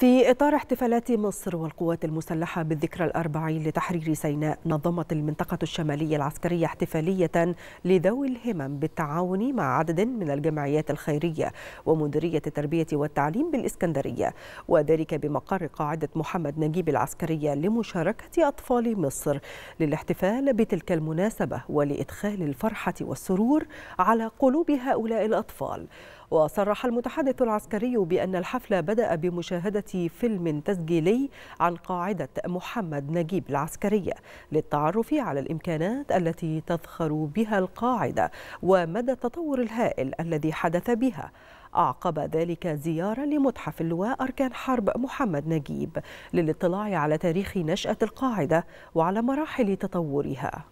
في إطار احتفالات مصر والقوات المسلحة بالذكرى الأربعين لتحرير سيناء نظمت المنطقة الشمالية العسكرية احتفالية لذوي الهمم بالتعاون مع عدد من الجمعيات الخيرية ومديرية التربية والتعليم بالإسكندرية وذلك بمقر قاعدة محمد نجيب العسكرية لمشاركة أطفال مصر للاحتفال بتلك المناسبة ولإدخال الفرحة والسرور على قلوب هؤلاء الأطفال وصرح المتحدث العسكري بأن الحفل بدأ بمشاهدة فيلم تسجيلي عن قاعدة محمد نجيب العسكرية للتعرف على الإمكانات التي تذخر بها القاعدة ومدى التطور الهائل الذي حدث بها أعقب ذلك زيارة لمتحف اللواء أركان حرب محمد نجيب للاطلاع على تاريخ نشأة القاعدة وعلى مراحل تطورها